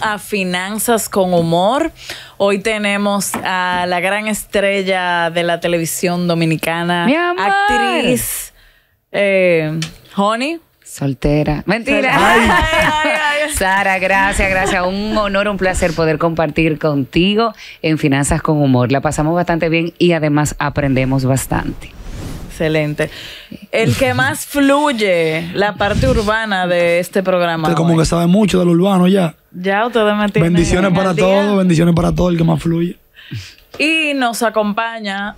a Finanzas con Humor. Hoy tenemos a la gran estrella de la televisión dominicana, actriz eh, Honey. Soltera. Mentira. Sara, gracias, gracias. Un honor, un placer poder compartir contigo en Finanzas con Humor. La pasamos bastante bien y además aprendemos bastante. Excelente. El que más fluye la parte urbana de este programa. Usted como que sabe mucho de lo urbano ya. Ya ustedes me tienen Bendiciones para todos, bendiciones para todo el que más fluye. Y nos acompaña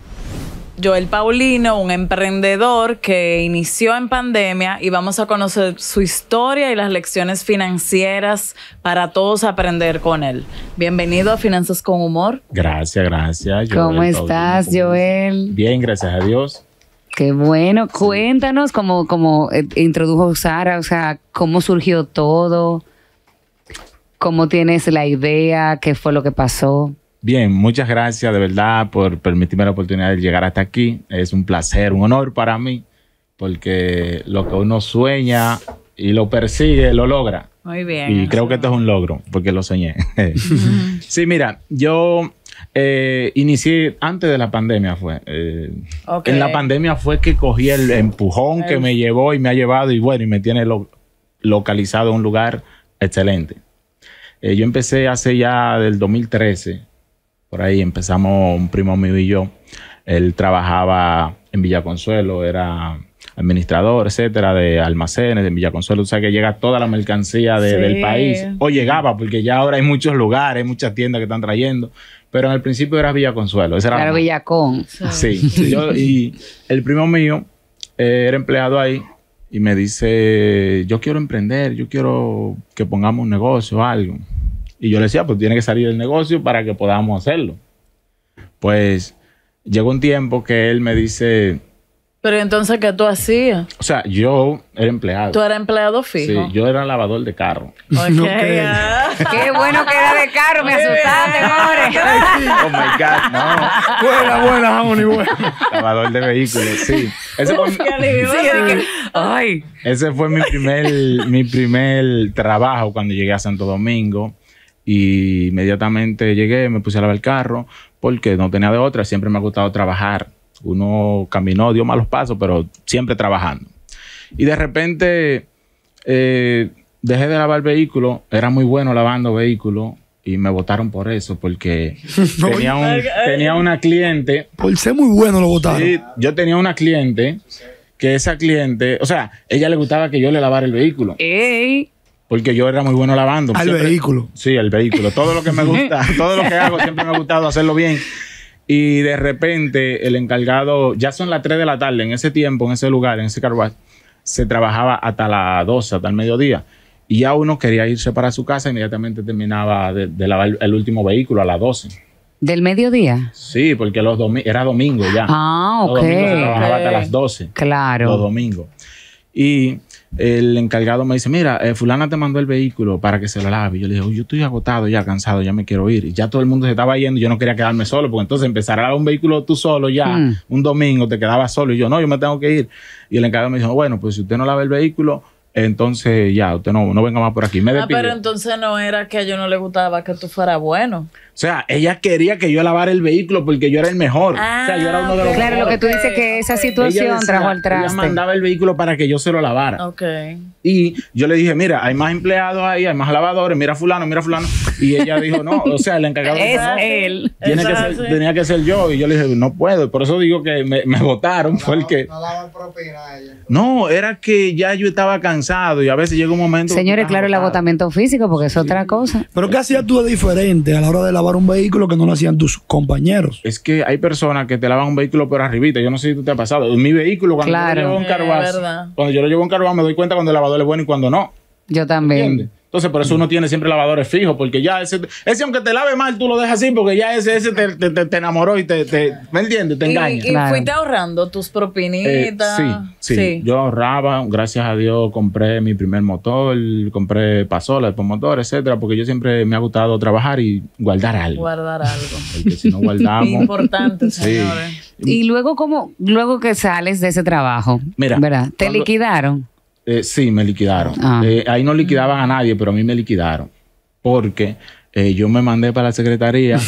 Joel Paulino, un emprendedor que inició en pandemia y vamos a conocer su historia y las lecciones financieras para todos aprender con él. Bienvenido a Finanzas con Humor. Gracias, gracias. Joel ¿Cómo estás, Joel? Bien, gracias a Dios. Qué bueno. Cuéntanos cómo, eh, introdujo Sara, o sea, cómo surgió todo, cómo tienes la idea, qué fue lo que pasó. Bien, muchas gracias de verdad por permitirme la oportunidad de llegar hasta aquí. Es un placer, un honor para mí, porque lo que uno sueña y lo persigue, lo logra. Muy bien. Y creo que esto es un logro, porque lo soñé. sí, mira, yo eh, inicié antes de la pandemia fue. Eh, en la pandemia fue que cogí el empujón que me llevó y me ha llevado y bueno, y me tiene localizado en un lugar excelente. Eh, yo empecé hace ya del 2013, por ahí empezamos un primo mío y yo. Él trabajaba en Villa Consuelo, era administrador, etcétera, de almacenes en Villa Consuelo. O sea que llega toda la mercancía del país. O llegaba, porque ya ahora hay muchos lugares, hay muchas tiendas que están trayendo. Pero en el principio era Villa Consuelo. era, Villacón. Sí. y el primo mío eh, era empleado ahí y me dice, yo quiero emprender, yo quiero que pongamos un negocio o algo. Y yo le decía, pues tiene que salir el negocio para que podamos hacerlo. Pues llegó un tiempo que él me dice, pero entonces, ¿qué tú hacías? O sea, yo era empleado. ¿Tú eras empleado fijo? Sí, yo era lavador de carro. Okay. No Qué bueno que era de carro, me asustaste, pobre. oh my God, no. Buena, buena, jamón y buena. Lavador de vehículos, sí. Ese fue, Ay. Ese fue mi primer, mi primer trabajo cuando llegué a Santo Domingo. Y inmediatamente llegué, me puse a lavar el carro porque no tenía de otra. Siempre me ha gustado trabajar uno caminó, dio malos pasos, pero siempre trabajando. Y de repente eh, dejé de lavar vehículo era muy bueno lavando vehículo y me votaron por eso porque tenía, una cliente. Por ser muy bueno lo votaron. yo tenía una cliente que esa cliente, o sea, ella le gustaba que yo le lavara el vehículo. Porque yo era muy bueno lavando. Al vehículo. Sí, al vehículo. Todo lo que me gusta, todo lo que hago siempre me ha gustado hacerlo bien. Y de repente el encargado, ya son las 3 de la tarde, en ese tiempo, en ese lugar, en ese carruaje, se trabajaba hasta las 12, hasta el mediodía. Y ya uno quería irse para su casa, inmediatamente terminaba de, lavar el último vehículo a las 12. ¿Del mediodía? Sí, porque los era domingo ya. Ah, ok. Los se trabajaba hasta las 12. Claro. Los domingos. Y el encargado me dice, mira, eh, fulana te mandó el vehículo para que se lo lave. Y yo le digo, oh, yo estoy agotado, ya cansado, ya me quiero ir. Y ya todo el mundo se estaba yendo, yo no quería quedarme solo, porque entonces empezar a lavar un vehículo tú solo ya, mm. un domingo te quedabas solo. Y yo, no, yo me tengo que ir. Y el encargado me dijo, bueno, pues si usted no lava el vehículo, entonces, ya, usted no, venga más por aquí. Me ah, pero entonces no era que a yo no le gustaba que tú fueras bueno. O sea, ella quería que yo lavara el vehículo porque yo era el mejor. o sea, yo era ah, uno de los Claro, lo que tú dices que esa situación trajo al traste. Ella mandaba el vehículo para que yo se lo lavara. Ok. Y yo le dije, mira, hay más empleados ahí, hay más lavadores, mira fulano, mira fulano. Y ella dijo, no, o sea, el encargado de él. Tiene que ser, tenía que ser yo. Y yo le dije, no puedo. por eso digo que me votaron. No, porque... No, No, era que ya yo estaba cansado y a veces llega un momento. Señores, claro, el agotamiento físico, porque es otra cosa. Pero ¿qué hacías tú de diferente a la hora de lavar un vehículo que no lo hacían tus compañeros? Es que hay personas que te lavan un vehículo por arribita. Yo no sé si tú te ha pasado. mi vehículo, cuando yo lo llevo cuando yo lo llevo un carbón me doy cuenta cuando el lavador es bueno y cuando no. Yo también. Entonces, por eso uno tiene siempre lavadores fijos, porque ya ese, ese aunque te lave mal, tú lo dejas así, porque ya ese, ese te, enamoró y te, te, ¿me entiendes? Te engaña. ¿Y, fuiste ahorrando tus propinitas? Eh, sí, sí, Yo ahorraba, gracias a Dios, compré mi primer motor, compré pasola, por motor, etcétera, porque yo siempre me ha gustado trabajar y guardar algo. Guardar algo. Porque si no guardamos... Importante, señores. Y luego, ¿cómo, luego que sales de ese trabajo, Mira, ¿verdad? ¿Te liquidaron? Eh, sí, me liquidaron. Ah. Eh, ahí no liquidaban a nadie, pero a mí me liquidaron. Porque eh, yo me mandé para la secretaría.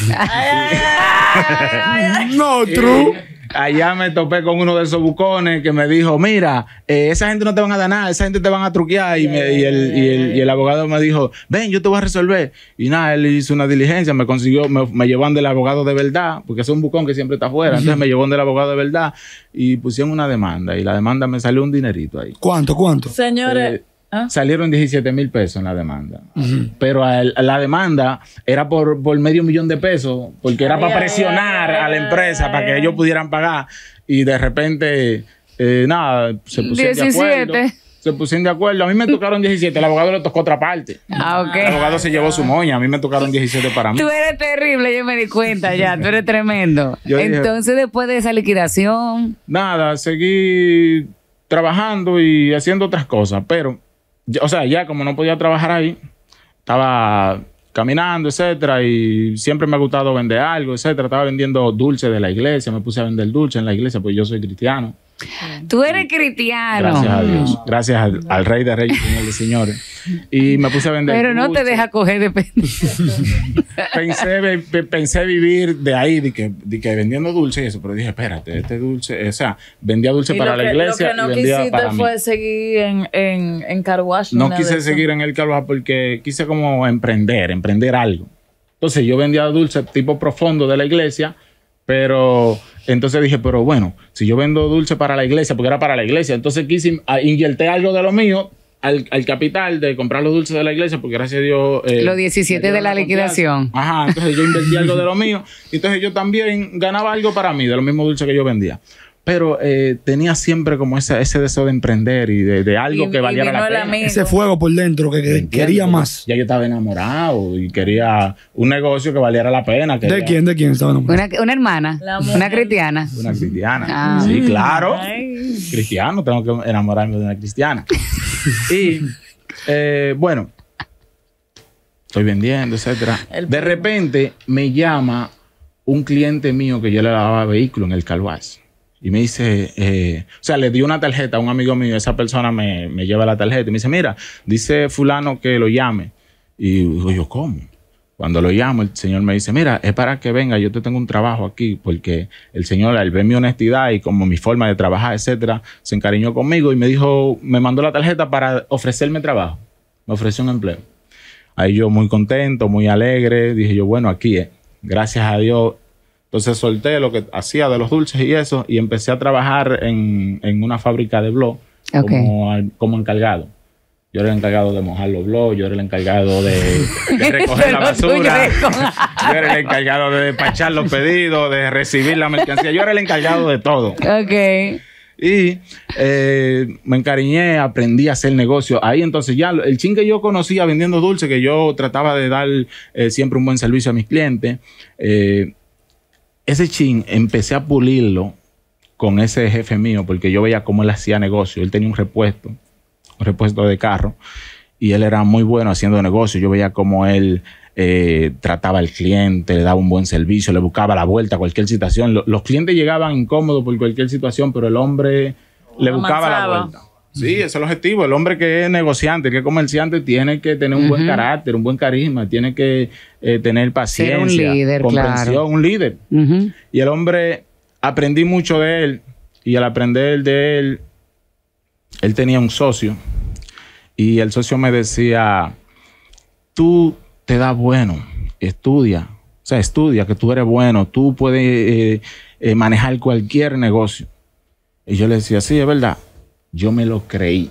no, true allá me topé con uno de esos bucones que me dijo, mira, eh, esa gente no te van a dar nada, esa gente te van a truquear. Y, el, abogado me dijo, ven, yo te voy a resolver. Y nada, él hizo una diligencia, me consiguió, me, llevó llevan del abogado de verdad, porque es un bucón que siempre está afuera. Entonces me llevó un del abogado de verdad y pusieron una demanda. Y la demanda me salió un dinerito ahí. ¿Cuánto, cuánto? Señores. Eh, ¿Ah? Salieron 17 mil pesos en la demanda. Pero la demanda era por, por, medio millón de pesos, porque era para presionar a la empresa para que ellos pudieran pagar. Y de repente, eh, nada, se pusieron de acuerdo. Se pusieron de acuerdo. A mí me tocaron 17. El abogado le tocó otra parte. Ah, ok. El abogado se llevó su moña. A mí me tocaron 17 para mí. Tú eres terrible, yo me di cuenta ya. Tú eres tremendo. Entonces, después de esa liquidación. Nada, seguí trabajando y haciendo otras cosas. Pero o sea, ya como no podía trabajar ahí, estaba caminando, etcétera, y siempre me ha gustado vender algo, etcétera. Estaba vendiendo dulce de la iglesia, me puse a vender dulce en la iglesia, pues yo soy cristiano. Tú eres cristiano. Gracias a Dios. Mm. Gracias al, Rey de Reyes, Señor Señores. Y me puse a vender. Pero no te deja coger de pensé, pensé vivir de ahí, de que, vendiendo dulce y eso, pero dije, espérate, este dulce, o sea, vendía dulce para la iglesia. Lo que no quisiste fue seguir en, en, No quise seguir en el Carwash porque quise como emprender, emprender algo. Entonces yo vendía dulce tipo profundo de la iglesia pero entonces dije, pero bueno, si yo vendo dulce para la iglesia, porque era para la iglesia, entonces quise ah, inyecté algo de lo mío al, capital de comprar los dulces de la iglesia, porque gracias a Dios. Eh, los 17 de la, liquidación. Ajá, entonces yo invertí algo de lo mío. Entonces yo también ganaba algo para mí, de los mismos dulces que yo vendía pero eh, tenía siempre como ese, ese deseo de emprender y de, algo que valiera la pena. Ese fuego por dentro que, quería más. Ya yo estaba enamorado y quería un negocio que valiera la pena. ¿De quién? ¿De quién estaba enamorado? Una, hermana, una cristiana. Una cristiana. Ah. Sí, claro. Cristiano, tengo que enamorarme de una cristiana. y eh, bueno, estoy vendiendo, etcétera. De repente me llama un cliente mío que yo le lavaba vehículo en el Calvario y me dice, eh, o sea, le di una tarjeta a un amigo mío, esa persona me, lleva la tarjeta y me dice, mira, dice fulano que lo llame. Y yo, ¿cómo? Cuando lo llamo, el señor me dice, mira, es para que venga, yo te tengo un trabajo aquí, porque el señor, al ver mi honestidad y como mi forma de trabajar, etcétera, se encariñó conmigo y me dijo, me mandó la tarjeta para ofrecerme trabajo. Me ofreció un empleo. Ahí yo muy contento, muy alegre, dije yo, bueno, aquí Gracias a Dios, entonces solté lo que hacía de los dulces y eso y empecé a trabajar en, una fábrica de blog como, como encargado. Yo era el encargado de mojar los blogs, yo era el encargado de, recoger la basura, yo era el encargado de despachar los pedidos, de recibir la mercancía, yo era el encargado de todo. Y eh, me encariñé, aprendí a hacer negocio. Ahí entonces ya el ching que yo conocía vendiendo dulce, que yo trataba de dar eh, siempre un buen servicio a mis clientes, eh, ese chin empecé a pulirlo con ese jefe mío, porque yo veía cómo él hacía negocio. Él tenía un repuesto, un repuesto de carro, y él era muy bueno haciendo negocio. Yo veía cómo él eh, trataba al cliente, le daba un buen servicio, le buscaba la vuelta a cualquier situación. los clientes llegaban incómodos por cualquier situación, pero el hombre le buscaba la vuelta. Sí, ese es el objetivo. El hombre que es negociante, que es comerciante, tiene que tener un buen carácter, un buen carisma, tiene que eh, tener paciencia, un líder, claro. un líder. Y el hombre, aprendí mucho de él y al aprender de él, él tenía un socio y el socio me decía, tú te das bueno, estudia, o sea, estudia, que tú eres bueno, tú puedes eh, eh, manejar cualquier negocio. Y yo le decía, sí, es verdad yo me lo creí.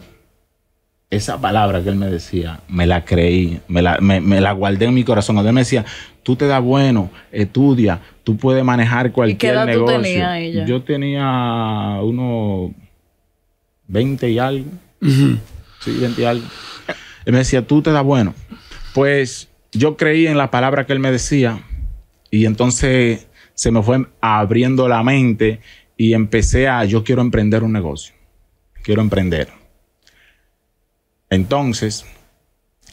Esa palabra que él me decía, me la creí, me la, guardé en mi corazón. él me decía, tú te das bueno, estudia, tú puedes manejar cualquier negocio. Yo tenía unos 20 y algo. Sí, 20 y algo. Él me decía, tú te das bueno. Pues yo creí en la palabra que él me decía y entonces se me fue abriendo la mente y empecé a, yo quiero emprender un negocio quiero emprender. Entonces,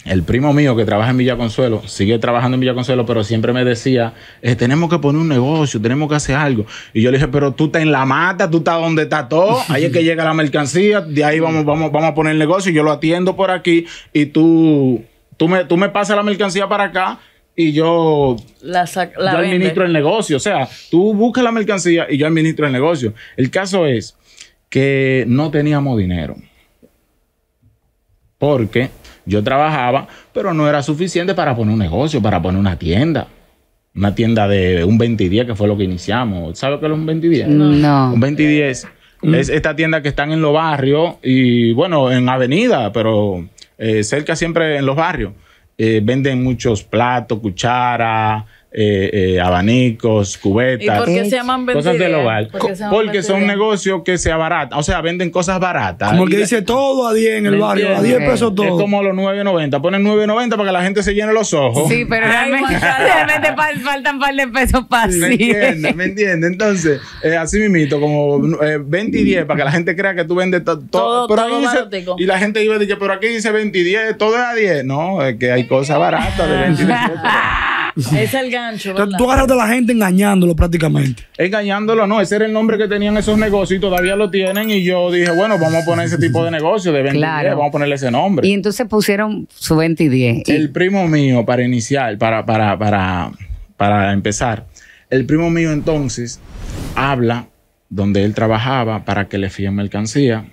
el primo mío que trabaja en Villa Consuelo, sigue trabajando en Villa Consuelo, pero siempre me decía, eh, tenemos que poner un negocio, tenemos que hacer algo. Y yo le dije, pero tú estás en la mata, tú estás donde está todo, ahí es que llega la mercancía, de ahí vamos, vamos, vamos a poner el negocio, yo lo atiendo por aquí y tú, tú, me, tú me pasas la mercancía para acá y yo, la administro el negocio. O sea, tú buscas la mercancía y yo administro el negocio. El caso es que no teníamos dinero. Porque yo trabajaba, pero no era suficiente para poner un negocio, para poner una tienda. Una tienda de un 20 que fue lo que iniciamos. ¿Sabes qué es un 20 y No. Un 20 es esta tienda que están en los barrios y, bueno, en avenida, pero eh, cerca siempre en los barrios. Eh, venden muchos platos, cucharas, eh, eh, abanicos, cubetas, por se llaman cosas del hogar. Porque son negocios que se abaratan, o sea, venden cosas baratas. Porque dice todo a 10 en el barrio, a 10 pesos todo. Es como los 9.90, ponen 9.90 para que la gente se llene los ojos. Sí, pero realmente, faltan un par de pesos para ¿Me entiende, ¿Me entiende, Entonces, eh, así mismito, como 20 eh, y 10 para que la gente crea que tú vendes todo. Pero dice, y la gente iba a decir, pero aquí dice 20 y 10, todo es a 10. No, es que hay cosas baratas de 20 y 10. Es el gancho. Tú agarraste a la gente engañándolo prácticamente. Engañándolo, no. Ese era el nombre que tenían esos negocios y todavía lo tienen. Y yo dije, bueno, vamos a poner ese tipo de negocio de 20 vamos a ponerle ese nombre. Y entonces pusieron su 20 y 10. El primo mío, para iniciar, para, para, para, empezar, el primo mío entonces habla donde él trabajaba para que le fíen mercancía.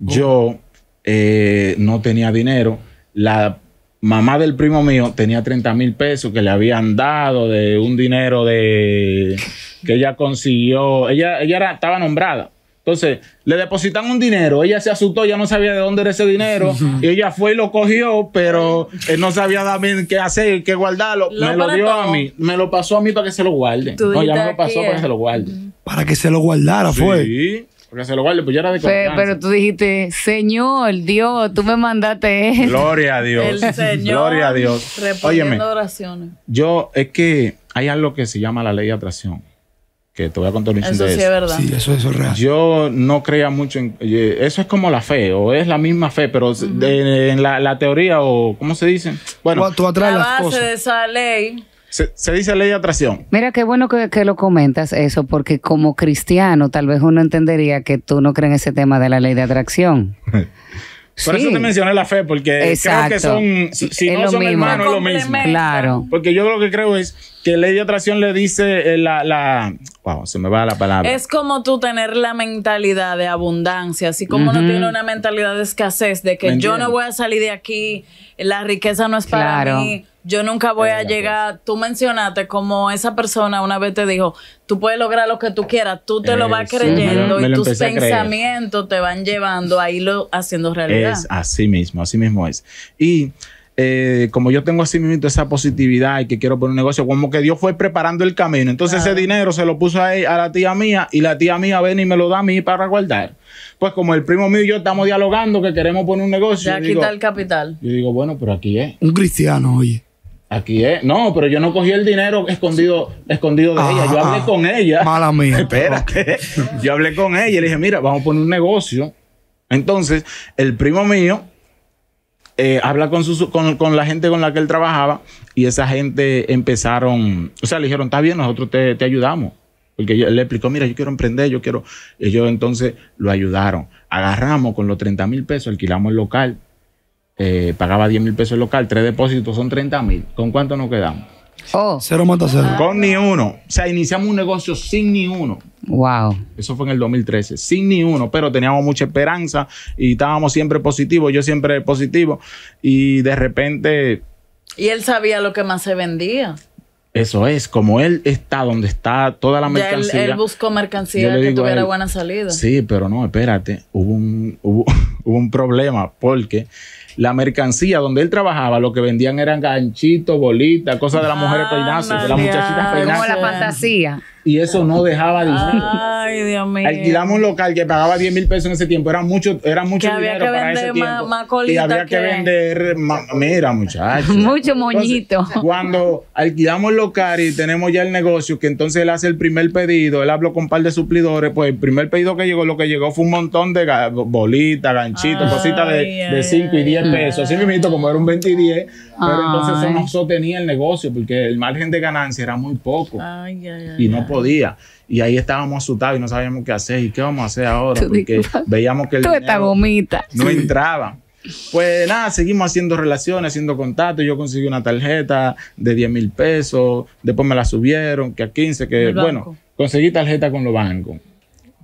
Yo eh, no tenía dinero. La mamá del primo mío tenía 30 mil pesos que le habían dado de un dinero de que ella consiguió. Ella, ella estaba nombrada. Entonces, le depositan un dinero, ella se asustó, ya no sabía de dónde era ese dinero, y ella fue y lo cogió, pero él eh, no sabía también qué hacer, qué guardarlo. me lo dio a mí, me lo pasó a mí para que se lo guarde. no, ya me lo pasó para que se lo eh. guarde. Para que se lo guardara, fue. Porque se lo guarde, pues yo era de Pero, pero tú dijiste, Señor, Dios, tú me mandaste eso. Gloria a Dios. El Señor. Gloria a Dios. Óyeme, oraciones. Yo, es que hay algo que se llama la ley de atracción. Que te voy a contar un Eso sí de es eso. verdad. Sí, eso, es real. Yo no creía mucho en. Eh, eso es como la fe, o es la misma fe, pero en la, teoría, o ¿cómo se dice? Bueno, tú la base de esa ley se, dice ley de atracción. Mira, qué bueno que, lo comentas eso, porque como cristiano tal vez uno entendería que tú no crees en ese tema de la ley de atracción. Por eso te mencioné la fe, porque creo que son, si no son lo mismo. Claro. Porque yo lo que creo es que ley de atracción le dice eh, la, Wow, se me va la palabra. Es como tú tener la mentalidad de abundancia, así como uno no tiene una mentalidad de escasez, de que yo no voy a salir de aquí, la riqueza no es para mí yo nunca voy a llegar, tú mencionaste como esa persona una vez te dijo, tú puedes lograr lo que tú quieras, tú te lo vas creyendo y tus pensamientos te van llevando a irlo haciendo realidad. Es así mismo, así mismo es. Y eh, como yo tengo así mismo esa positividad y que quiero poner un negocio, como que Dios fue preparando el camino. Entonces ese dinero se lo puso a, a la tía mía y la tía mía ven y me lo da a mí para guardar. Pues como el primo mío y yo estamos dialogando que queremos poner un negocio. Ya quita el capital. Yo digo, bueno, pero aquí es. Un cristiano, oye. Aquí es. No, pero yo no cogí el dinero escondido, escondido de ella. Yo hablé ah, con ella. Mala mía. Espérate. yo hablé con ella y le dije, mira, vamos a poner un negocio. Entonces, el primo mío eh, habla con, su, con, con, la gente con la que él trabajaba y esa gente empezaron, o sea, le dijeron, está bien, nosotros te, ayudamos. Porque él le explicó, mira, yo quiero emprender, yo quiero. Ellos entonces lo ayudaron. Agarramos con los 30 mil pesos, alquilamos el local eh, pagaba 10 mil pesos el local, tres depósitos son 30 mil. ¿Con cuánto nos quedamos? Oh. Cero mata ah. Con ni uno. O sea, iniciamos un negocio sin ni uno. Wow. Eso fue en el 2013, sin ni uno, pero teníamos mucha esperanza y estábamos siempre positivos, yo siempre positivo. Y de repente... Y él sabía lo que más se vendía. Eso es, como él está donde está toda la mercancía. él, buscó mercancía que tuviera buena salida. Sí, pero no, espérate, hubo un, hubo un problema porque la mercancía donde él trabajaba, lo que vendían eran ganchitos, bolitas, cosas de las mujeres ah, peinas, de las muchachitas peinazos Como la fantasía. Y eso no dejaba de Alquilamos un local que pagaba 10 mil pesos en ese tiempo. Era mucho, era mucho dinero para ese tiempo. y había que, vender, mira, muchachos. mucho moñito. cuando alquilamos el local y tenemos ya el negocio, que entonces él hace el primer pedido, él habló con un par de suplidores, pues el primer pedido que llegó, lo que llegó fue un montón de bolitas, ganchitos, cositas de 5 y 10 pesos. Así mismo, como era un 20 y 10, pero entonces eso no sostenía el negocio porque el margen de ganancia era muy poco y no podía. Y ahí estábamos asustados y no sabíamos qué hacer. ¿Y qué vamos a hacer ahora? Porque veíamos que el no entraba. Pues nada, seguimos haciendo relaciones, haciendo contactos. Yo conseguí una tarjeta de 10 mil pesos. Después me la subieron, que a 15, que bueno, conseguí tarjeta con los bancos.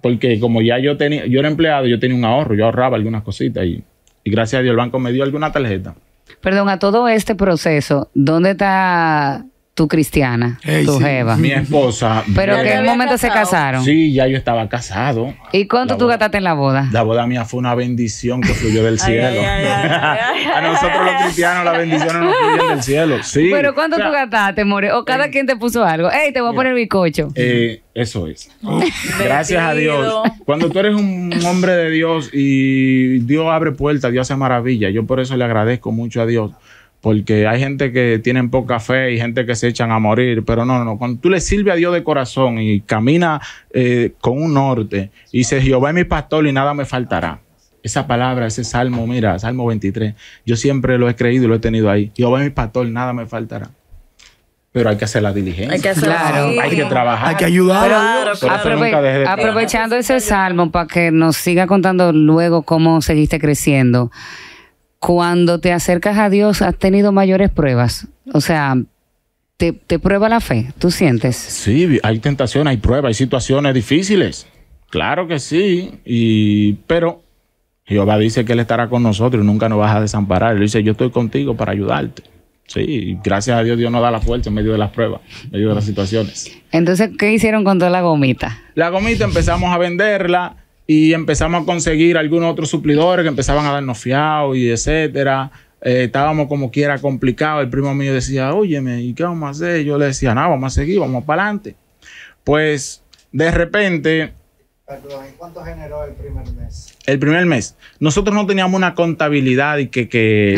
Porque como ya yo tenía, yo era empleado, yo tenía un ahorro, yo ahorraba algunas cositas y, y gracias a Dios el banco me dio alguna tarjeta. Perdón, a todo este proceso, ¿dónde está tu cristiana, tu jeva. Mi esposa. Pero que en el momento se casaron. Sí, ya yo estaba casado. ¿Y cuánto tú gataste en la boda? La boda mía fue una bendición que fluyó del cielo. a nosotros los cristianos la bendición nos fluye del cielo. Sí. Pero ¿cuánto tú gastaste, More? O cada eh, quien te puso algo. Ey, te voy a poner bicocho. Eh, eso es. Oh. Gracias a Dios. Cuando tú eres un hombre de Dios y Dios abre puertas, Dios hace maravilla. Yo por eso le agradezco mucho a Dios porque hay gente que tiene poca fe y gente que se echan a morir, pero no, no, cuando tú le sirves a Dios de corazón y camina eh, con un norte y dices, Jehová es mi pastor y nada me faltará. Esa palabra, ese salmo, mira, Salmo 23, yo siempre lo he creído y lo he tenido ahí. Jehová es mi pastor, nada me faltará pero hay que hacer la diligencia. Hay que claro. Hay que trabajar. Hay que ayudar. aprovechando ese salmo para que nos siga contando luego cómo seguiste creciendo cuando te acercas a Dios has tenido mayores pruebas. O sea, te, prueba la fe, tú sientes. Sí, hay tentación, hay pruebas, hay situaciones difíciles. Claro que sí, y, pero Jehová dice que Él estará con nosotros y nunca nos vas a desamparar. Él dice, yo estoy contigo para ayudarte. Sí, gracias a Dios Dios nos da la fuerza en medio de las pruebas, en medio de las situaciones. Entonces, ¿qué hicieron con toda la gomita? La gomita empezamos a venderla y empezamos a conseguir algunos otros suplidores que empezaban a darnos fiado y etcétera. Eh, estábamos como quiera complicado. El primo mío decía, óyeme, ¿y qué vamos a hacer? Yo le decía, nada, vamos a seguir, vamos para adelante. Pues de repente cuánto generó el primer mes? El primer mes. Nosotros no teníamos una contabilidad y que, que,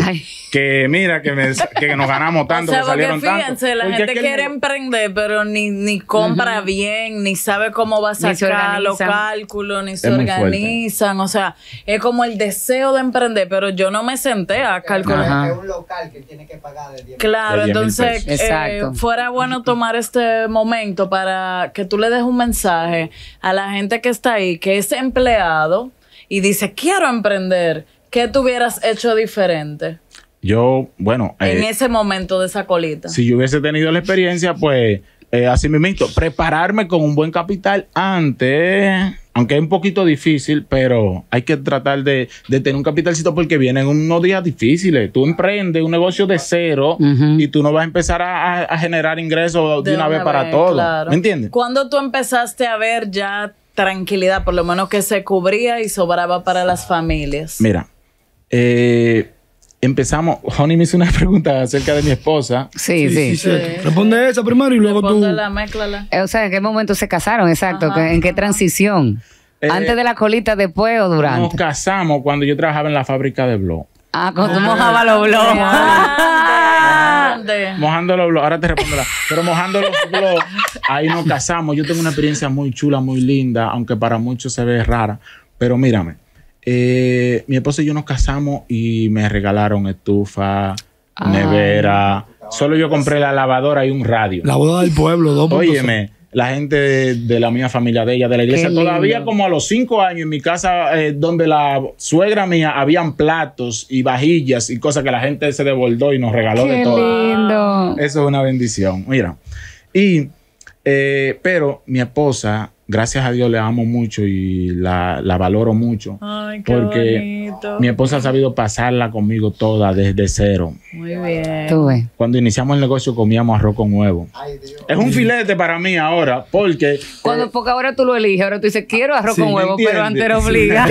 que mira, que, nos ganamos tanto, o sea, salieron porque fíjense, la gente quiere emprender, pero ni, ni compra bien, ni sabe cómo va a sacar los cálculos, ni se organizan. O sea, es como el deseo de emprender, pero yo no me senté a calcular. Es un local que tiene que pagar Claro, entonces eh, fuera bueno tomar este momento para que tú le des un mensaje a la gente que ahí, que es empleado y dice, quiero emprender, ¿qué tú hubieras hecho diferente? Yo, bueno. En eh, ese momento de esa colita. Si yo hubiese tenido la experiencia, pues, eh, así mismo, prepararme con un buen capital antes aunque es un poquito difícil, pero hay que tratar de, tener un capitalcito porque vienen unos días difíciles. Tú emprendes un negocio de cero y tú no vas a empezar a, generar ingresos de, una, vez para todas. todo. ¿Me entiendes? ¿Cuándo tú empezaste a ver ya tranquilidad, por lo menos que se cubría y sobraba para las familias. Mira, eh, empezamos. Honey me hizo una pregunta acerca de mi esposa. Sí, sí. Responde eso primero y luego tú. La, eh, O sea, ¿en qué momento se casaron? Exacto. ¿En qué transición? Eh, ¿Antes de la colita, después o durante? Nos casamos cuando yo trabajaba en la fábrica de blog. Ah, cuando tú ah, mojabas los blogs. Mojándolo, Mojando los blogs, ahora te respondo la. Pero mojando los blogs, ahí nos casamos. Yo tengo una experiencia muy chula, muy linda, aunque para muchos se ve rara. Pero mírame, eh, mi esposo y yo nos casamos y me regalaron estufa, nevera. Solo yo compré la lavadora y un radio. La boda del pueblo, dos Óyeme la gente de, la mía familia de ella, de la iglesia. Todavía como a los cinco años en mi casa, eh, donde la suegra mía, habían platos y vajillas y cosas que la gente se devolvió y nos regaló de todo. Lindo. Eso es una bendición. Mira. Y, eh, pero mi esposa gracias a Dios le amo mucho y la, valoro mucho. porque mi esposa ha sabido pasarla conmigo toda desde cero. Muy bien. Cuando iniciamos el negocio comíamos arroz con huevo. Es un filete para mí ahora, porque... Cuando, eh, porque ahora tú lo eliges, ahora tú dices, quiero arroz con huevo, pero antes era obligado.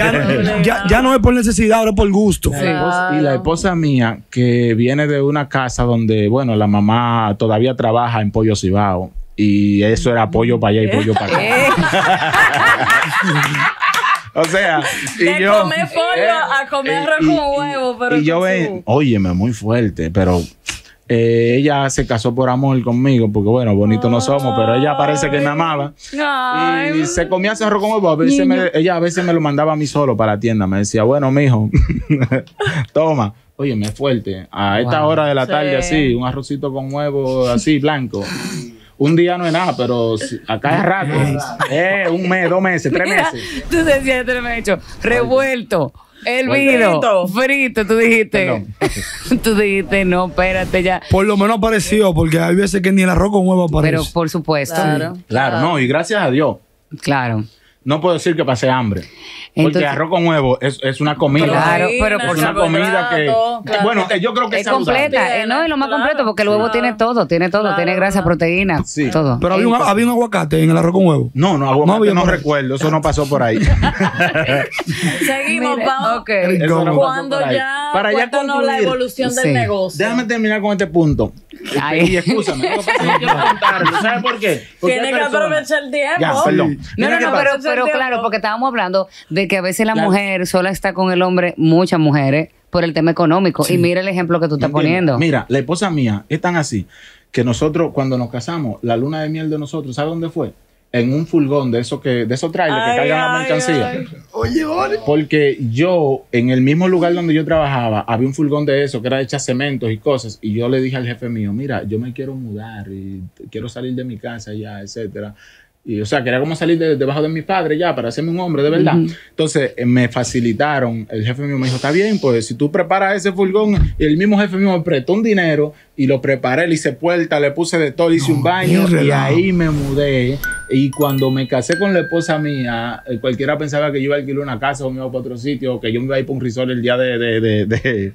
Ya, no, es por necesidad, ahora es por gusto. y la esposa mía, que viene de una casa donde, bueno, la mamá todavía trabaja en Pollo Cibao y eso era pollo para allá y pollo para acá. Eh. O sea, y de yo. comer pollo a eh, comer arroz con huevo, pero. Y yo, ven, Óyeme, muy fuerte, pero. Eh, ella se casó por amor conmigo, porque bueno, bonitos no somos, pero ella parece que me amaba. y se comía ese arroz con huevo. ella a veces me lo mandaba a mí solo para la tienda. Me decía, bueno, mijo, toma. Óyeme, fuerte. A esta hora de la tarde, así, un arrocito con huevo, así, blanco un día no es nada, pero acá a cada rato, eh, un mes, dos meses, tres meses. Tú decías he hecho revuelto. El vino frito. frito, tú dijiste. tú dijiste, no, espérate ya. Por lo menos apareció, porque hay veces que ni el arroz con huevo aparece. Pero por supuesto. claro, claro, no, y gracias a Dios. Claro no puedo decir que pasé hambre. porque arroz con huevo es, es una comida. Claro, pero por es una comida que. Bueno, eh, yo creo que es, es completa. Eh, no, es lo más completo porque el huevo tiene todo, tiene todo, tiene grasa, proteína, sí. todo. Pero había un, un, aguacate en el arroz con huevo. No, no, aguacate no, no recuerdo, eso no pasó por ahí. Seguimos, Pablo. Okay. No Cuando ya. Para ya concluir, la evolución del negocio. Déjame terminar con este punto. Ay. Y escúchame, no, ¿sabes por qué? Tiene que aprovechar el tiempo. Ya, perdón. No, no, no, pero pero claro, porque estábamos hablando de que a veces la mujer sola está con el hombre, muchas mujeres, por el tema económico. Y mira el ejemplo que tú estás poniendo. Mira, la esposa mía es tan así que nosotros, cuando nos casamos, la luna de miel de nosotros, ¿sabe dónde fue? en un furgón de esos que de esos trailers que caigan la mercancía. Oye, Porque yo en el mismo lugar donde yo trabajaba había un furgón de eso que era hecha cementos y cosas y yo le dije al jefe mío, mira, yo me quiero mudar y quiero salir de mi casa ya, etcétera. Y, o sea, que era como salir de, debajo de mi padre ya para hacerme un hombre de verdad. Entonces eh, me facilitaron. El jefe mío me dijo: Está bien, pues si tú preparas ese furgón, y el mismo jefe mío me prestó un dinero y lo preparé, le hice puerta, le puse de todo, le hice un baño y ahí me mudé. Y cuando me casé con la esposa mía, eh, cualquiera pensaba que yo iba a alquilar una casa o me iba para otro sitio, o que yo me iba a ir para un risol el día de, de,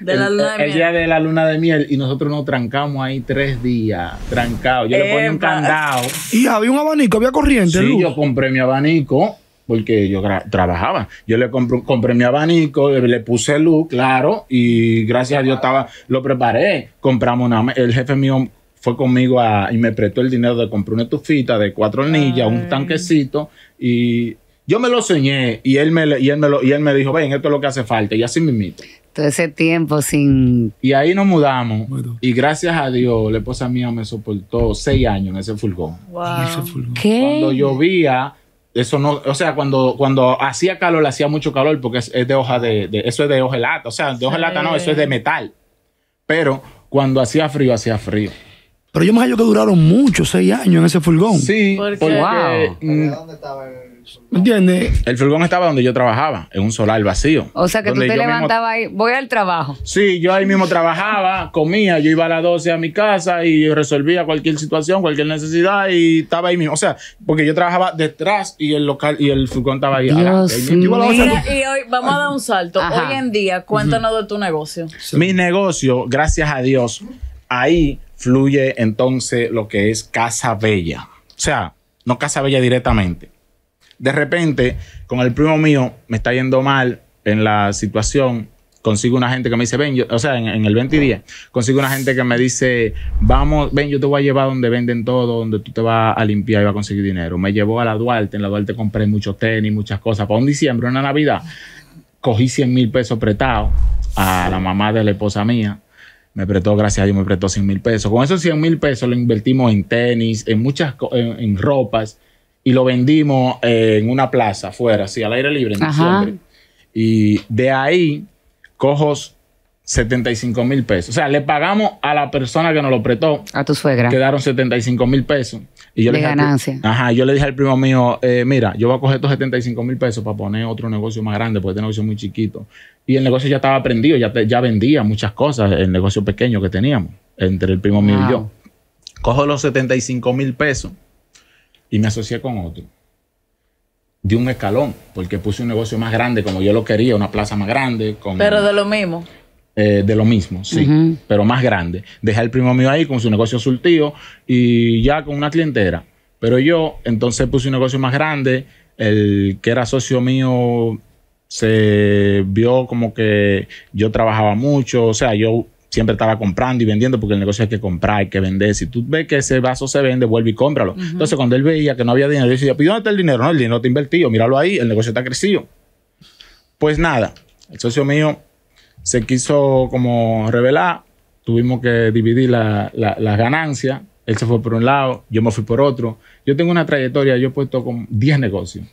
la el, luna día de la luna de miel. Y nosotros nos trancamos ahí tres días, trancados. Yo le ponía un candado. Y había un ¿Había corriente? Sí, yo compré mi abanico porque yo trabajaba. Yo le compré mi abanico, eh, le puse luz, claro, y gracias a Dios estaba, lo preparé. Compramos una, el jefe mío fue conmigo y me prestó el dinero de comprar una estufita de cuatro hornillas, un tanquecito y yo me lo soñé y él me, y y él me dijo, ven, esto es lo que hace falta y así mismito. Todo ese tiempo sin... Y ahí nos mudamos. Y gracias a Dios, la esposa mía me soportó seis años en ese furgón. ¿Qué? Cuando llovía, eso no... O sea, cuando, cuando hacía calor, hacía mucho calor porque es, de hoja de, Eso es de hoja de lata. O sea, de hoja de lata no, eso es de metal. Pero cuando hacía frío, hacía frío. Pero yo me hallo que duraron muchos seis años en ese furgón. Sí. ¿Por Porque, mm, ¿Dónde estaba el... ¿Me entiendes? El furgón estaba donde yo trabajaba, en un solar vacío. O sea que tú te levantabas voy al trabajo. Sí, yo ahí mismo trabajaba, comía, yo iba a las 12 a mi casa y resolvía cualquier situación, cualquier necesidad y estaba ahí mismo. O sea, porque yo trabajaba detrás y el local y el furgón estaba ahí. y hoy vamos a dar un salto. Hoy en día, cuéntanos de tu negocio. Mi negocio, gracias a Dios, ahí fluye entonces lo que es Casa Bella. O sea, no Casa Bella directamente de repente, con el primo mío, me está yendo mal en la situación. Consigo una gente que me dice, ven, yo, o sea, en, el 20 consigo una gente que me dice, vamos, ven, yo te voy a llevar donde venden todo, donde tú te vas a limpiar y vas a conseguir dinero. Me llevó a la Duarte, en la Duarte compré muchos tenis, muchas cosas. Para un diciembre, una Navidad, cogí 100 mil pesos prestados a la mamá de la esposa mía. Me prestó, gracias a Dios, me prestó 100 mil pesos. Con esos 100 mil pesos lo invertimos en tenis, en muchas en, en ropas y lo vendimos eh, en una plaza afuera, así al aire libre en diciembre. Y de ahí cojo 75 mil pesos. O sea, le pagamos a la persona que nos lo prestó. A tu suegra. Quedaron 75 mil pesos. Y yo de le dije ganancia. ajá, yo le dije al primo mío, eh, mira, yo voy a coger estos 75 mil pesos para poner otro negocio más grande, porque este negocio es muy chiquito. Y el negocio ya estaba aprendido, ya, vendía muchas cosas, el negocio pequeño que teníamos entre el primo mío y yo. Cojo los 75 mil pesos y me asocié con otro de un escalón, porque puse un negocio más grande como yo lo quería, una plaza más grande. Con, Pero de lo mismo. Eh, de lo mismo, sí, pero más grande. Dejé al primo mío ahí con su negocio surtido y ya con una clientela. Pero yo entonces puse un negocio más grande, el que era socio mío se vio como que yo trabajaba mucho, o sea, yo siempre estaba comprando y vendiendo porque el negocio hay que comprar, hay que vender. Si tú ves que ese vaso se vende, vuelve y cómpralo. Entonces, cuando él veía que no había dinero, yo decía, ¿y dónde está el dinero? No, el dinero está invertido, míralo ahí, el negocio está crecido. Pues nada, el socio mío se quiso como revelar, tuvimos que dividir las la, ganancias, él se fue por un lado, yo me fui por otro. Yo tengo una trayectoria, yo he puesto como 10 negocios.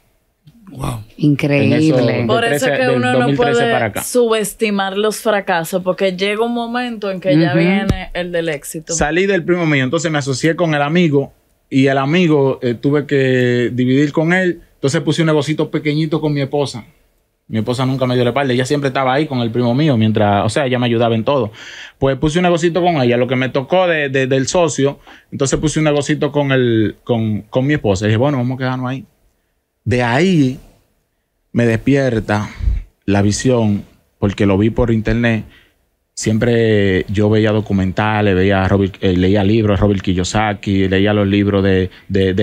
Wow. Increíble. Por eso que uno no puede subestimar los fracasos, porque llega un momento en que ya viene el del éxito. Salí del primo mío, entonces me asocié con el amigo y el amigo eh, tuve que dividir con él, entonces puse un negocito pequeñito con mi esposa. Mi esposa nunca me dio la espalda, ella siempre estaba ahí con el primo mío, mientras, o sea, ella me ayudaba en todo. Pues puse un negocito con ella, lo que me tocó de, del socio, entonces puse un negocito con, el, con, con mi esposa. Y dije, bueno, vamos a quedarnos ahí. De ahí me despierta la visión, porque lo vi por internet. Siempre yo veía documentales, veía eh, leía libros de Robert Kiyosaki, leía los libros de,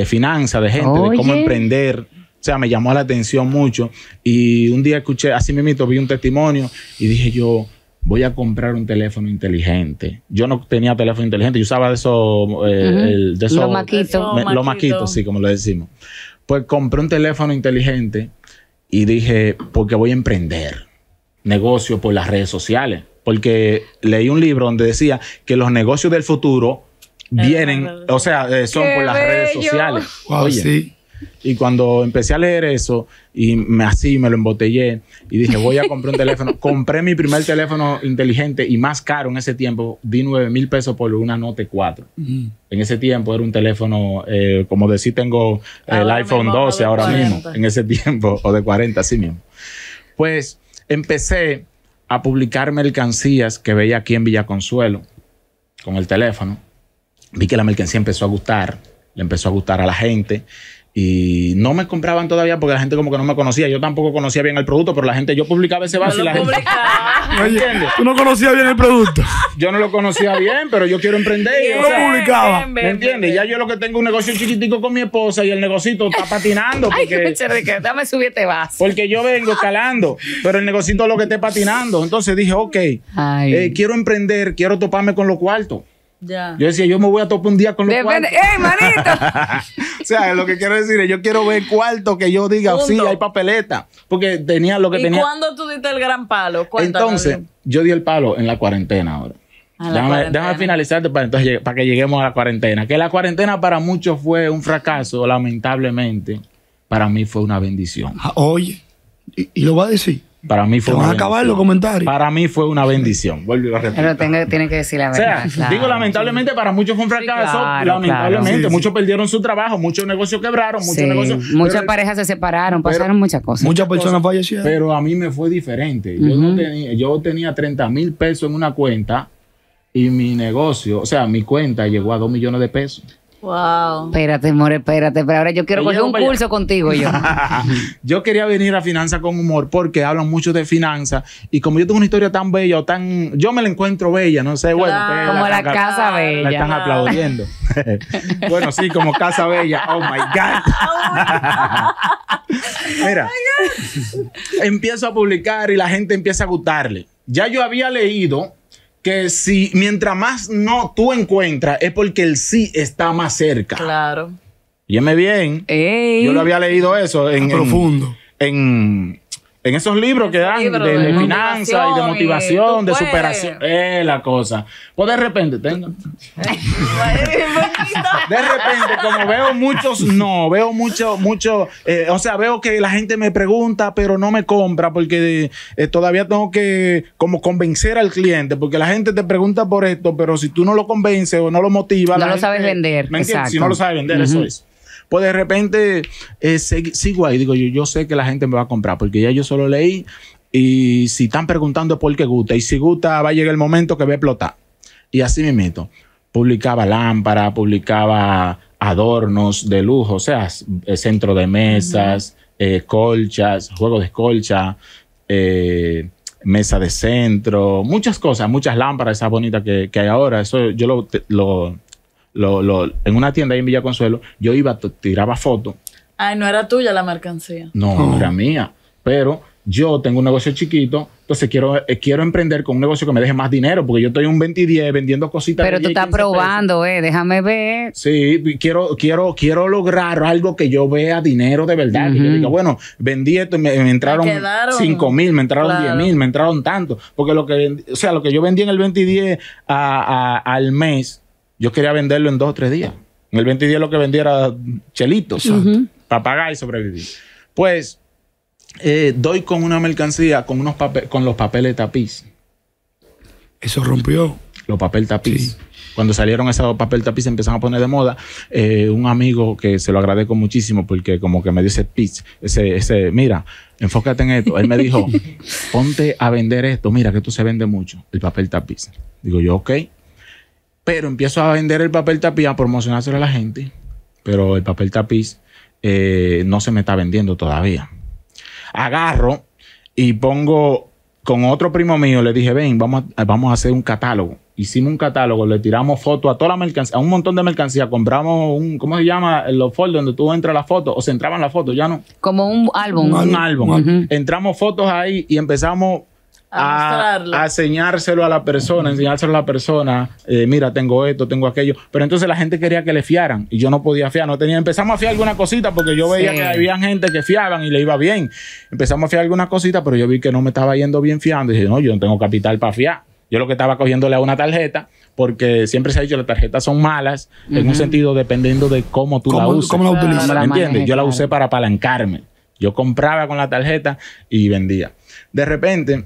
finanzas, de gente, de cómo emprender. O sea, me llamó la atención mucho. Y un día escuché, así mismo vi un testimonio y dije yo, voy a comprar un teléfono inteligente. Yo no tenía teléfono inteligente, yo usaba de esos... Eh, los maquitos. sí, como lo decimos. Pues compré un teléfono inteligente y dije, porque voy a emprender negocio por las redes sociales. Porque leí un libro donde decía que los negocios del futuro vienen, o sea, eh, son por las redes sociales. sí. Y cuando empecé a leer eso, y me así, me lo embotellé, y dije, voy a comprar un teléfono. Compré mi primer teléfono inteligente y más caro en ese tiempo, di 9 mil pesos por una Note 4. En ese tiempo era un teléfono, eh, como decir, tengo eh, el iPhone 12 ahora mismo, en ese tiempo, o de 40, así mismo. Pues empecé a publicar mercancías que veía aquí en Villa Consuelo con el teléfono. Vi que la mercancía empezó a gustar, le empezó a gustar a la gente y no me compraban todavía porque la gente como que no me conocía. Yo tampoco conocía bien el producto, pero la gente, yo publicaba ese vaso no y la gente. ¿Me entiendes? Tú no conocías bien el producto. Yo no lo conocía bien, pero yo quiero emprender. yo lo publicaba. ¿Me entiendes? Ya yo lo que tengo un negocio chiquitico con mi esposa y el negocito está patinando. Porque, Ay, qué dame subir este vaso. Porque yo vengo escalando, pero el negocito es lo que esté patinando. Entonces dije, ok, eh, quiero emprender, quiero toparme con lo cuarto Ya. Yo decía, yo me voy a topar un día con los cuartos. ¡Eh, manito! O sea, lo que quiero decir es, yo quiero ver cuarto que yo diga, si sí, hay papeleta. Porque tenía lo que tenía. ¿Y cuándo tú diste el gran palo? Entonces, yo di el palo en la cuarentena ahora. Ah, déjame, finalizarte para, para que lleguemos a la cuarentena. Que la cuarentena para muchos fue un fracaso, lamentablemente. Para mí fue una bendición. Ah, oye, y lo va a decir. Para mí fue. Para mí fue una bendición. Pero tiene que decir la verdad. digo, lamentablemente para muchos fue un fracaso. lamentablemente. Muchos perdieron su trabajo, muchos negocios quebraron, Muchas parejas se separaron, pasaron muchas cosas. Muchas personas fallecieron. Pero a mí me fue diferente. Yo, tenía, yo tenía 30 mil pesos en una cuenta y mi negocio, o sea, mi cuenta llegó a 2 millones de pesos. Wow. Espérate, more, espérate. Pero ahora yo quiero coger un curso contigo yo. yo quería venir a Finanza con Humor porque hablan mucho de finanzas y como yo tengo una historia tan bella o tan... Yo me la encuentro bella, no sé, bueno. como la, casa bella. La están aplaudiendo. bueno, sí, como casa bella. Oh, my God. Mira, oh, empiezo a publicar y la gente empieza a gustarle. Ya yo había leído que si mientras más no tú encuentras es porque el sí está más cerca. Claro. Yeme bien. Yo lo había leído eso en, en profundo. En, en esos libros que dan de, finanzas y de motivación, de superación, es la cosa. Pues de repente tengo. de repente, como veo muchos no, veo mucho, mucho, eh, o sea, veo que la gente me pregunta, pero no me compra, porque eh, todavía tengo que como convencer al cliente, porque la gente te pregunta por esto, pero si tú no lo convences o no lo motivas. No lo sabes vender. Si no lo sabes vender, eso es. Pues de repente eh, sigo ahí, digo yo, yo sé que la gente me va a comprar porque ya yo solo leí y si están preguntando por qué gusta y si gusta va a llegar el momento que va a explotar. Y así me meto. Publicaba lámparas, publicaba adornos de lujo, o sea, eh, centro de mesas, eh, colchas, juegos de colcha, mesa de centro, muchas cosas, muchas lámparas, esas bonitas que, hay ahora. Eso yo lo lo, lo, en una tienda ahí en Villa Consuelo, yo iba, tiraba fotos. Ay, ah, no era tuya la mercancía. No, era mía. Pero yo tengo un negocio chiquito, entonces quiero, eh, quiero emprender con un negocio que me deje más dinero, porque yo estoy un 2010 vendiendo cositas. Pero tú estás probando, eh, déjame ver. Sí, quiero, quiero, quiero lograr algo que yo vea dinero de verdad. yo diga, bueno, vendí esto y me, entraron 5 mil, me entraron 10 mil, me entraron tanto. Porque lo que, o sea, lo que yo vendí en el 2010 al mes yo quería venderlo en dos o tres días. En el 20 días lo que vendía era chelitos para pagar y sobrevivir. Pues eh, doy con una mercancía con, unos con los papeles tapiz. Eso rompió. Los papel tapiz. Cuando salieron esos papel tapiz, empezaron a poner de moda. Eh, un amigo que se lo agradezco muchísimo porque, como que me dio ese pitch, ese, ese, mira, enfócate en esto. Él me dijo, ponte a vender esto. Mira, que esto se vende mucho, el papel tapiz. Digo yo, ok. Pero empiezo a vender el papel tapiz, a promocionárselo a la gente. Pero el papel tapiz eh, no se me está vendiendo todavía. Agarro y pongo con otro primo mío, le dije, ven, vamos a, vamos a hacer un catálogo. Hicimos un catálogo, le tiramos fotos a toda la mercancía, a un montón de mercancía. Compramos un, ¿cómo se llama? Los fold donde tú entras la foto. o se entraban las fotos, ya no. Como un álbum. Un, álbum. Entramos fotos ahí y empezamos a, enseñárselo a la persona, enseñárselo a la persona, eh, mira, tengo esto, tengo aquello. Pero entonces la gente quería que le fiaran y yo no podía fiar, no tenía, empezamos a fiar alguna cosita porque yo veía que había gente que fiaban y le iba bien. Empezamos a fiar alguna cosita, pero yo vi que no me estaba yendo bien fiando y dije, no, yo no tengo capital para fiar. Yo lo que estaba cogiéndole a una tarjeta, porque siempre se ha dicho las tarjetas son malas, en un sentido dependiendo de cómo tú la uses. ¿Cómo la utilizas? ¿Me entiendes? Yo la usé para apalancarme. Yo compraba con la tarjeta y vendía. De repente,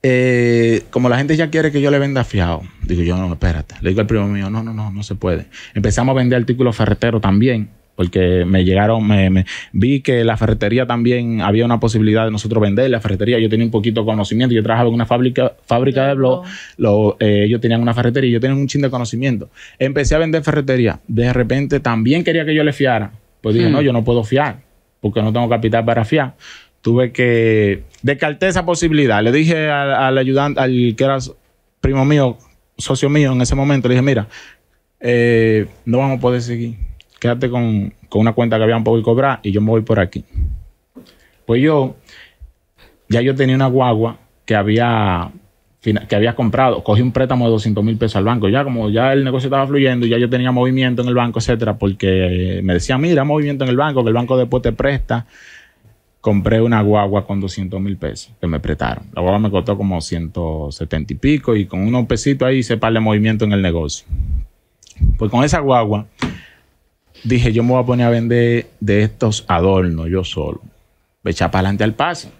eh, como la gente ya quiere que yo le venda fiado, digo yo, no, espérate. Le digo al primo mío, no, no, no, no se puede. Empezamos a vender artículos ferreteros también, porque me llegaron, me, vi que la ferretería también había una posibilidad de nosotros vender la ferretería. Yo tenía un poquito de conocimiento, yo trabajaba en una fábrica, fábrica de blog, lo, eh, ellos tenían una ferretería, yo tenía un chin de conocimiento. Empecé a vender ferretería. De repente también quería que yo le fiara. Pues dije, hmm. no, yo no puedo fiar, porque no tengo capital para fiar tuve que descarté esa posibilidad. Le dije al, ayudante, al que era primo mío, socio mío en ese momento, le dije, mira, eh, no vamos a poder seguir. Quédate con, una cuenta que habían podido cobrar y yo me voy por aquí. Pues yo, ya yo tenía una guagua que había, que había comprado, cogí un préstamo de 200 mil pesos al banco. Ya como ya el negocio estaba fluyendo, ya yo tenía movimiento en el banco, etcétera, porque me decía: mira, movimiento en el banco, que el banco después te presta compré una guagua con 200 mil pesos que me prestaron. La guagua me costó como 170 y pico y con unos pesitos ahí se parla movimiento en el negocio. Pues con esa guagua dije, yo me voy a poner a vender de estos adornos yo solo. Me echar para adelante al paso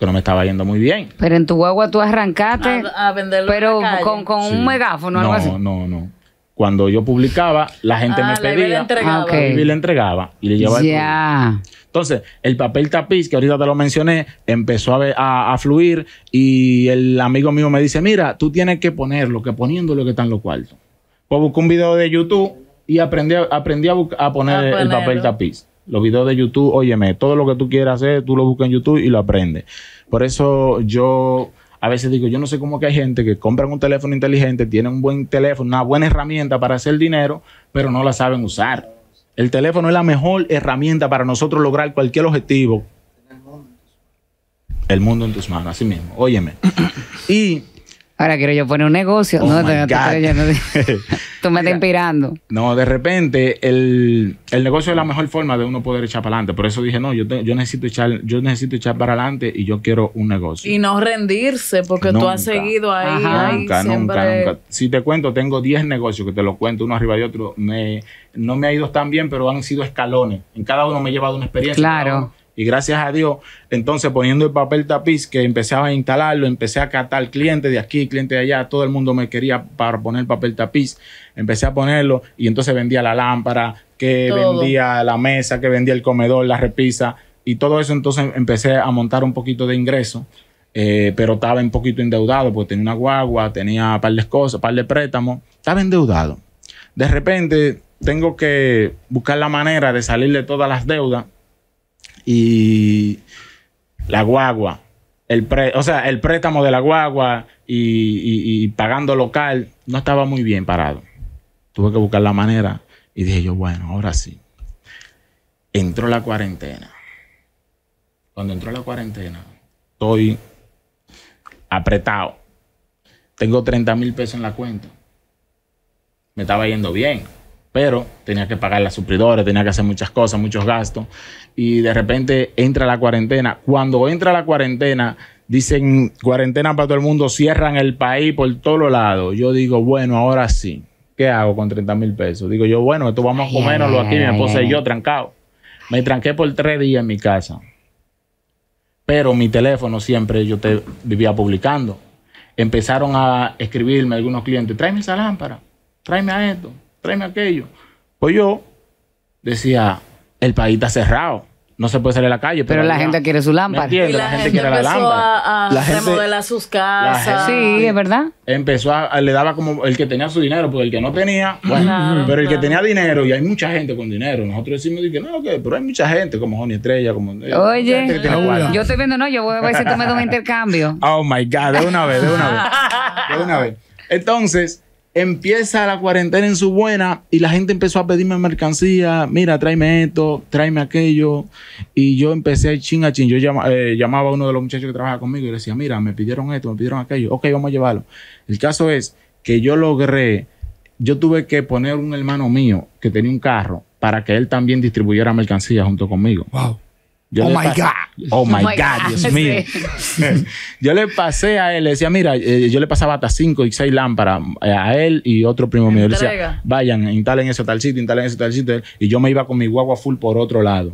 que no me estaba yendo muy bien. Pero en tu guagua tú arrancaste a, pero con, con un megáfono, algo así. No, no, no cuando yo publicaba, la gente me pedía ah, y le entregaba y le llevaba el Entonces, el papel tapiz, que ahorita te lo mencioné, empezó a, fluir y el amigo mío me dice, mira, tú tienes que ponerlo, que poniendo lo que está en los cuartos. Pues busqué un video de YouTube y aprendí, aprendí a, a poner el papel tapiz. Los videos de YouTube, óyeme, todo lo que tú quieras hacer, tú lo buscas en YouTube y lo aprendes. Por eso yo a veces digo, yo no sé cómo que hay gente que compran un teléfono inteligente, tiene un buen teléfono, una buena herramienta para hacer dinero, pero no la saben usar. El teléfono es la mejor herramienta para nosotros lograr cualquier objetivo. El mundo en tus manos, así mismo. Óyeme. y Ahora quiero yo poner un negocio. Oh no, tú me estás inspirando. No, de repente el, negocio es la mejor forma de uno poder echar para adelante. Por eso dije, no, yo, yo, necesito echar, yo necesito echar para adelante y yo quiero un negocio. Y no rendirse porque tú has seguido ahí. nunca, nunca, nunca. Si te cuento, tengo 10 negocios que te los cuento uno arriba de otro. Me, no me ha ido tan bien, pero han sido escalones. En cada uno me he llevado una experiencia. Claro y gracias a Dios, entonces poniendo el papel tapiz que empecé a instalarlo, empecé a catar clientes de aquí, clientes de allá, todo el mundo me quería para poner papel tapiz. Empecé a ponerlo y entonces vendía la lámpara, que vendía la mesa, que vendía el comedor, la repisa y todo eso. Entonces empecé a montar un poquito de ingreso. Eh, pero estaba un poquito endeudado porque tenía una guagua, tenía par de cosas, par de préstamos, estaba endeudado. De repente tengo que buscar la manera de salir de todas las deudas y la guagua, el o sea, el préstamo de la guagua y, y, pagando local, no estaba muy bien parado. Tuve que buscar la manera y dije yo, bueno, ahora sí. Entró la cuarentena. Cuando entró la cuarentena, estoy apretado. Tengo 30 mil pesos en la cuenta. Me estaba yendo bien pero tenía que pagar las supridores, tenía que hacer muchas cosas, muchos gastos. Y de repente entra la cuarentena. Cuando entra la cuarentena, dicen cuarentena para todo el mundo, cierran el país por todos lados. Yo digo, bueno, ahora sí. ¿Qué hago con 30 mil pesos? Digo yo, bueno, esto vamos a comérnoslo aquí, mi esposa y yo, trancado. Me tranqué por tres días en mi casa. Pero mi teléfono siempre yo te vivía publicando. Empezaron a escribirme algunos clientes, tráeme esa lámpara, tráeme a esto tráeme aquello. Pues yo decía, el país está cerrado. No se puede salir a la calle. Pero, la gente quiere su lámpara. Y la, gente, quiere la lámpara. A, la gente, remodelar sus casas. sí, es verdad. Empezó a, le daba como el que tenía su dinero, pues el que no tenía, bueno, pero el que tenía dinero, y hay mucha gente con dinero. Nosotros decimos que no, que, pero hay mucha gente como Johnny Estrella, como. Eh, Oye, yo estoy viendo, no, yo voy a ver si tú me das un intercambio. Oh my God, de una vez, de una vez. De una vez. Entonces, empieza la cuarentena en su buena y la gente empezó a pedirme mercancía, mira, tráeme esto, tráeme aquello. Y yo empecé a chin a Yo eh, llamaba a uno de los muchachos que trabajaba conmigo y le decía, mira, me pidieron esto, me pidieron aquello. Ok, vamos a llevarlo. El caso es que yo logré, yo tuve que poner un hermano mío que tenía un carro para que él también distribuyera mercancía junto conmigo. Wow. Oh, oh, oh my God. Oh my, God, Dios mío. yo le pasé a él, le decía, mira, eh, yo le pasaba hasta cinco y seis lámparas a él y otro primo mío. Le decía, vayan, instalen eso tal sitio, instalen eso tal sitio. Y yo me iba con mi guagua full por otro lado.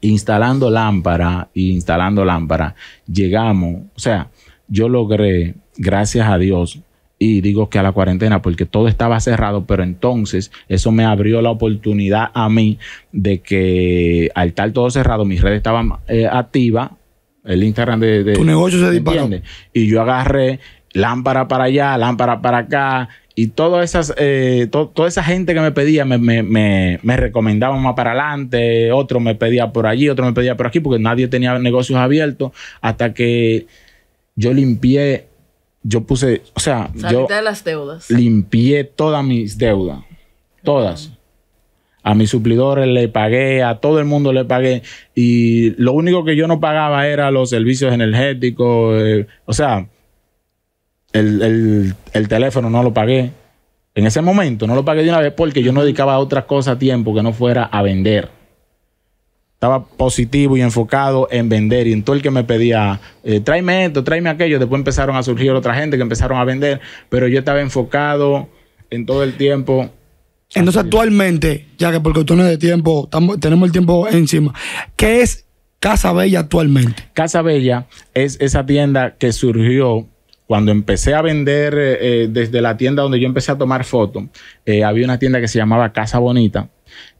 Instalando lámpara, instalando lámpara, llegamos, o sea, yo logré, gracias a Dios, y digo que a la cuarentena porque todo estaba cerrado, pero entonces eso me abrió la oportunidad a mí de que al estar todo cerrado, mis redes estaban eh, activas, el Instagram de, Tu negocio se disparó. Y yo agarré lámpara para allá, lámpara para acá. Y todas esas, eh, toda esa gente que me pedía me, me recomendaba más para adelante, otro me pedía por allí, otro me pedía por aquí, porque nadie tenía negocios abiertos, hasta que yo limpié yo puse, o sea, yo las deudas. limpié todas mis deudas, todas. A mis suplidores le pagué, a todo el mundo le pagué. Y lo único que yo no pagaba era los servicios energéticos. Eh, o sea, el, el, teléfono no lo pagué. En ese momento no lo pagué de una vez porque yo no dedicaba a otras cosas a tiempo que no fuera a vender estaba positivo y enfocado en vender. Y en todo el que me pedía, eh, tráeme esto, tráeme aquello, después empezaron a surgir otra gente que empezaron a vender, pero yo estaba enfocado en todo el tiempo. Entonces, actualmente, ya que por cuestiones de tiempo, tenemos el tiempo encima, ¿qué es Casa Bella actualmente? Casa Bella es esa tienda que surgió cuando empecé a vender eh, eh, desde la tienda donde yo empecé a tomar fotos. había una tienda que se llamaba Casa Bonita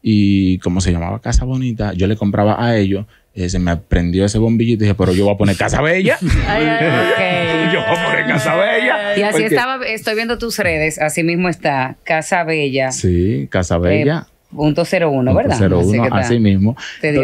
y como se llamaba Casa Bonita, yo le compraba a ellos. Eh, se me prendió ese bombillito y dije, pero yo voy a poner Casa Bella. yo voy a poner Casa Bella. Y así estaba, estoy viendo tus redes, así mismo está Casa Bella. Sí, Casa Bella. Eh, Punto 01, ¿verdad? 01, así, mismo. Te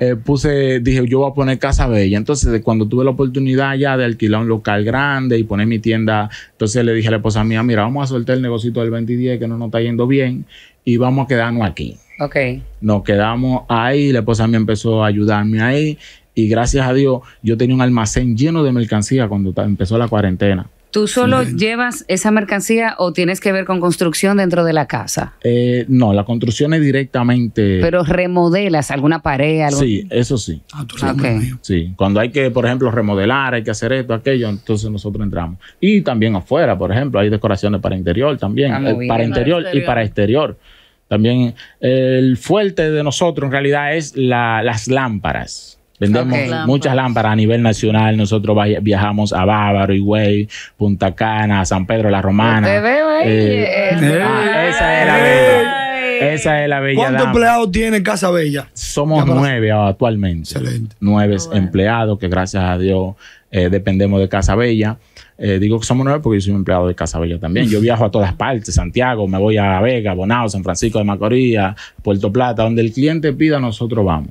eh, puse, dije, yo voy a poner Casa Bella. Entonces, cuando tuve la oportunidad ya de alquilar un local grande y poner mi tienda, entonces le dije a la esposa mía, mira, vamos a soltar el negocito del 2010 que no nos está yendo bien y vamos a quedarnos aquí. Ok. Nos quedamos ahí, la esposa mía empezó a ayudarme ahí y gracias a Dios yo tenía un almacén lleno de mercancía cuando empezó la cuarentena. ¿Tú solo llevas esa mercancía o tienes que ver con construcción dentro de la casa? Eh, no, la construcción es directamente. Pero remodelas alguna pared, algo. Sí, eso sí. Ah, tú okay. Sí, cuando hay que, por ejemplo, remodelar, hay que hacer esto, aquello, entonces nosotros entramos. Y también afuera, por ejemplo, hay decoraciones para interior también, eh, para interior y para exterior. También eh, el fuerte de nosotros en realidad es las lámparas Vendemos muchas pues. lámparas a nivel nacional. Nosotros viajamos a Bávaro, Higüey, Punta Cana, San Pedro la Romana. Te veo eh, eh, ah, eh, esa es la bella. Esa es la bella. ¿Cuántos empleados tiene Casa Bella? Somos nueve actualmente. Excelente. Nueve empleados que gracias a Dios dependemos de Casa Bella. digo que somos nueve porque yo soy un empleado de Casa Bella también. Yo viajo a todas partes, Santiago, me voy a Vega, Bonao, San Francisco de Macorís, Puerto Plata, donde el cliente pida, nosotros vamos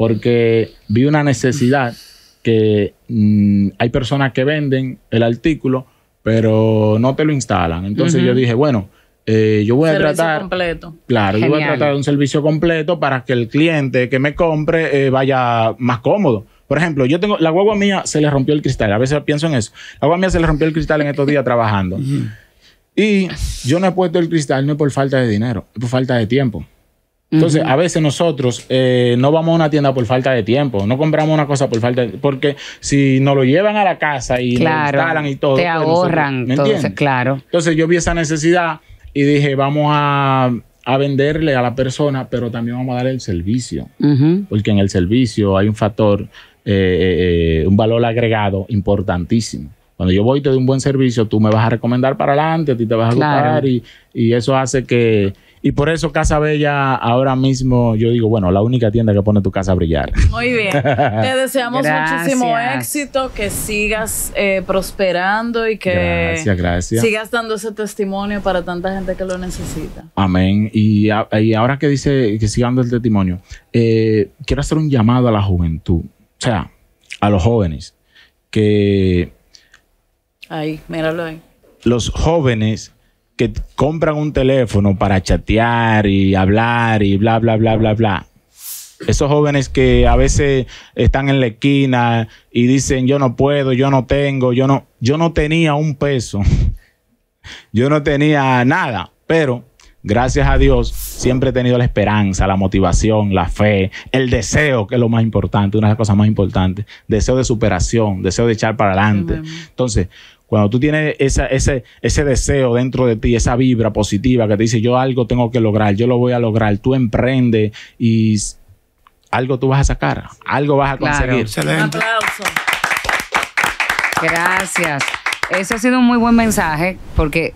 porque vi una necesidad que mm, hay personas que venden el artículo, pero no te lo instalan. Entonces yo dije, bueno, eh, yo voy a servicio tratar. completo. Claro, yo voy a tratar de un servicio completo para que el cliente que me compre eh, vaya más cómodo. Por ejemplo, yo tengo. La guagua mía se le rompió el cristal. A veces pienso en eso. La guagua mía se le rompió el cristal en estos días trabajando. Y yo no he puesto el cristal no es por falta de dinero, es por falta de tiempo. Entonces, a veces nosotros eh, no vamos a una tienda por falta de tiempo, no compramos una cosa por falta de tiempo, Porque si nos lo llevan a la casa y lo instalan y todo. Te pues, ahorran, claro. Entonces, yo vi esa necesidad y dije, vamos a, venderle a la persona, pero también vamos a dar el servicio. Porque en el servicio hay un factor, eh, eh, un valor agregado importantísimo. Cuando yo voy y te doy un buen servicio, tú me vas a recomendar para adelante, a ti te vas a gustar y eso hace que y por eso Casa Bella, ahora mismo, yo digo, bueno, la única tienda que pone tu casa a brillar. Muy bien. Te deseamos muchísimo éxito, que sigas eh, prosperando y que sigas dando ese testimonio para tanta gente que lo necesita. Amén. Y, ahora que dice que siga dando el testimonio, eh, quiero hacer un llamado a la juventud, o sea, a los jóvenes, que... Ahí, míralo ahí. Los jóvenes que compran un teléfono para chatear y hablar y bla, bla, bla, bla, bla. Esos jóvenes que a veces están en la esquina y dicen yo no puedo, yo no tengo, yo no, yo no tenía un peso, yo no tenía nada, pero gracias a Dios siempre he tenido la esperanza, la motivación, la fe, el deseo, que es lo más importante, una de las cosas más importantes, deseo de superación, deseo de echar para adelante. Entonces, cuando tú tienes ese, ese deseo dentro de ti, esa vibra positiva que te dice yo algo tengo que lograr, yo lo voy a lograr, tú emprende y algo tú vas a sacar, algo vas a conseguir. Un aplauso. Gracias. Ese ha sido un muy buen mensaje porque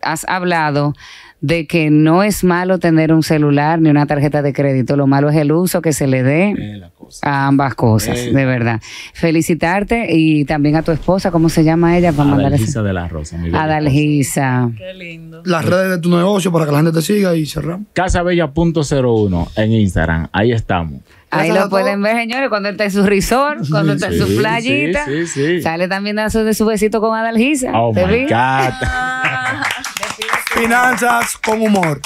has hablado de que no es malo tener un celular ni una tarjeta de crédito, lo malo es el uso que se le dé a ambas cosas, de verdad. Felicitarte y también a tu esposa, ¿cómo se llama ella? Para Adalgisa de la Rosa. Mi Adalgisa. Qué lindo. Las redes de tu negocio para que la gente te siga y cerramos. Casabella.01 en Instagram, ahí estamos. Ahí lo pueden ver, señores, cuando está en su resort, cuando está en su playita. sale también de su, de su besito con Adalgisa. Oh, my finanzas con humor.